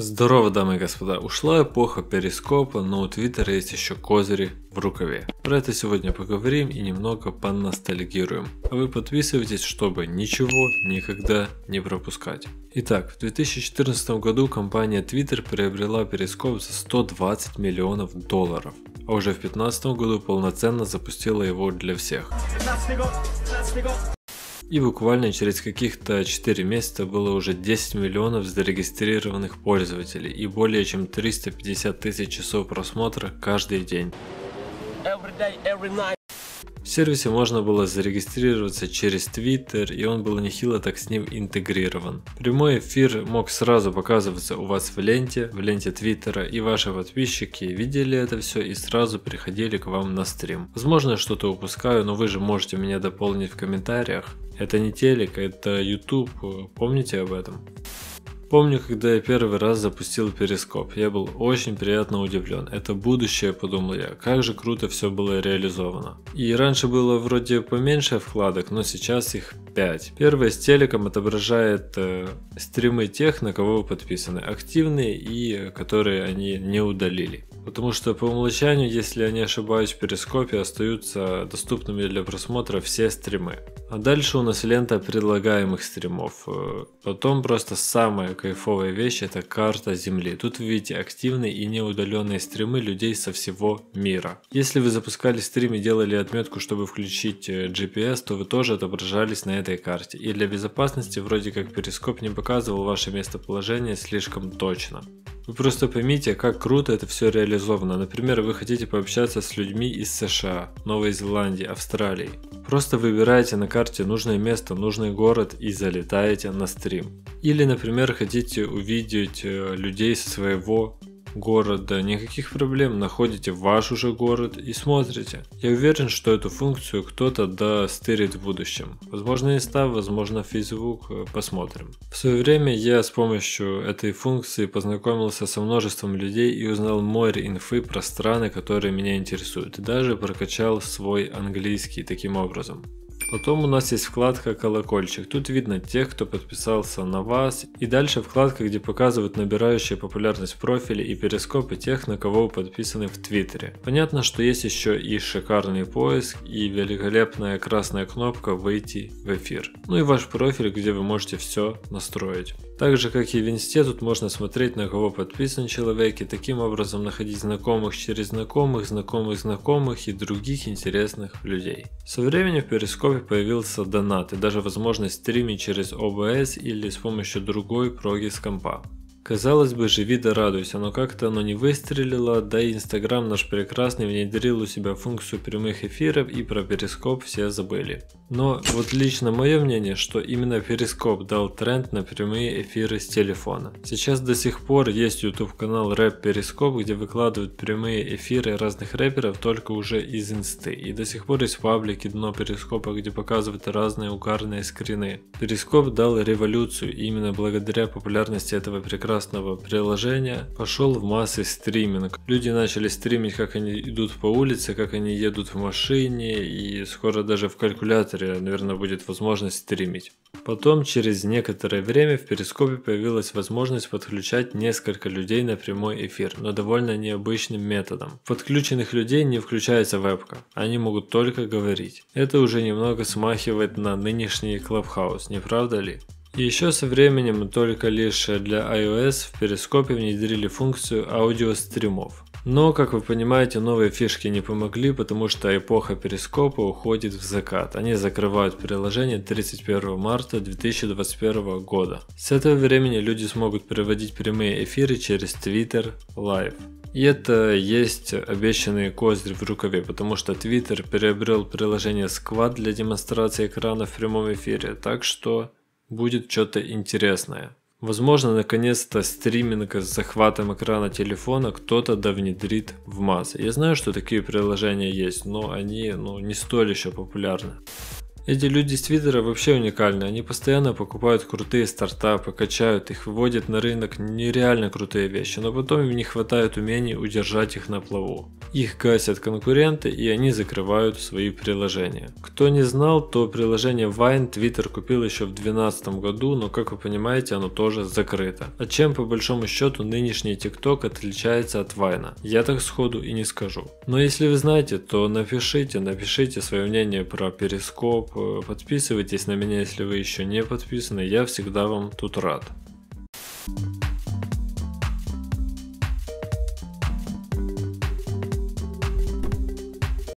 Здорово, дамы и господа. Ушла эпоха перископа, но у Твиттера есть еще козыри в рукаве. Про это сегодня поговорим и немного поностальгируем. А вы подписывайтесь, чтобы ничего никогда не пропускать. Итак, в 2014 году компания Twitter приобрела перископ за 120 миллионов долларов, а уже в 2015 году полноценно запустила его для всех. 15 год, 15 год и буквально через каких-то 4 месяца было уже 10 миллионов зарегистрированных пользователей и более чем 350 тысяч часов просмотра каждый день. Every day, every в сервисе можно было зарегистрироваться через Twitter, и он был нехило так с ним интегрирован. Прямой эфир мог сразу показываться у вас в ленте, в ленте Твиттера, и ваши подписчики видели это все и сразу приходили к вам на стрим. Возможно, что-то упускаю, но вы же можете меня дополнить в комментариях. Это не телек, это YouTube, помните об этом. Помню, когда я первый раз запустил перископ, я был очень приятно удивлен. Это будущее, подумал я, как же круто все было реализовано. И раньше было вроде поменьше вкладок, но сейчас их 5. Первое с телеком отображает э, стримы тех, на кого вы подписаны, активные и э, которые они не удалили. Потому что по умолчанию, если я не ошибаюсь, в Перископе остаются доступными для просмотра все стримы. А дальше у нас лента предлагаемых стримов. Э, потом просто самая кайфовая вещь это карта Земли. Тут вы видите активные и неудаленные стримы людей со всего мира. Если вы запускали стрим и делали отметку, чтобы включить э, GPS, то вы тоже отображались на этой карте. И для безопасности вроде как Перископ не показывал ваше местоположение слишком точно. Вы просто поймите, как круто это все реализовано. Например, вы хотите пообщаться с людьми из США, Новой Зеландии, Австралии. Просто выбираете на карте нужное место, нужный город и залетаете на стрим. Или, например, хотите увидеть э, людей со своего города, никаких проблем, находите ваш уже город и смотрите. Я уверен, что эту функцию кто-то достырит в будущем. Возможно Insta, возможно Facebook, э, посмотрим. В свое время я с помощью этой функции познакомился со множеством людей и узнал море инфы про страны, которые меня интересуют, и даже прокачал свой английский таким образом. Потом у нас есть вкладка колокольчик. Тут видно тех, кто подписался на вас. И дальше вкладка, где показывают набирающие популярность профили и перископы тех, на кого вы подписаны в Твиттере. Понятно, что есть еще и шикарный поиск и великолепная красная кнопка «Выйти в эфир». Ну и ваш профиль, где вы можете все настроить. Так же, как и в Инсте, тут можно смотреть, на кого подписан человек, и таким образом находить знакомых через знакомых, знакомых знакомых и других интересных людей. Со временем в Перископе которых появился донат и даже возможность стримить через OBS или с помощью другой проги с компа. Казалось бы, живи да радуйся, но как-то оно не выстрелило, да и Инстаграм наш прекрасный внедрил у себя функцию прямых эфиров и про Перископ все забыли. Но вот лично мое мнение, что именно Перископ дал тренд на прямые эфиры с телефона. Сейчас до сих пор есть YouTube канал Рэп Перископ, где выкладывают прямые эфиры разных рэперов только уже из инсты. И до сих пор есть паблики дно Перископа, где показывают разные угарные скрины. Перископ дал революцию, и именно благодаря популярности этого прекрасного прекрасного приложения пошел в массы стриминг. Люди начали стримить, как они идут по улице, как они едут в машине, и скоро даже в калькуляторе, наверное, будет возможность стримить. Потом, через некоторое время, в Перископе появилась возможность подключать несколько людей на прямой эфир, но довольно необычным методом. подключенных людей не включается вебка, они могут только говорить. Это уже немного смахивает на нынешний Клабхаус, не правда ли? И еще со временем, только лишь для iOS, в Перископе внедрили функцию аудиостримов. Но, как вы понимаете, новые фишки не помогли, потому что эпоха перископа уходит в закат. Они закрывают приложение 31 марта 2021 года. С этого времени люди смогут проводить прямые эфиры через Twitter Live. И это есть обещанный козырь в рукаве, потому что Twitter приобрел приложение Squad для демонстрации экрана в прямом эфире, так что будет что-то интересное. Возможно, наконец-то стриминг с захватом экрана телефона кто-то да в массы. Я знаю, что такие приложения есть, но они ну, не столь еще популярны. Эти люди с Твиттера вообще уникальны, они постоянно покупают крутые стартапы, качают их, выводят на рынок нереально крутые вещи, но потом им не хватает умений удержать их на плаву. Их гасят конкуренты и они закрывают свои приложения. Кто не знал, то приложение Vine Twitter купил еще в 2012 году, но как вы понимаете, оно тоже закрыто. А чем по большому счету нынешний TikTok отличается от Vine? Я так сходу и не скажу. Но если вы знаете, то напишите, напишите свое мнение про Перископ, э, подписывайтесь на меня, если вы еще не подписаны, я всегда вам тут рад.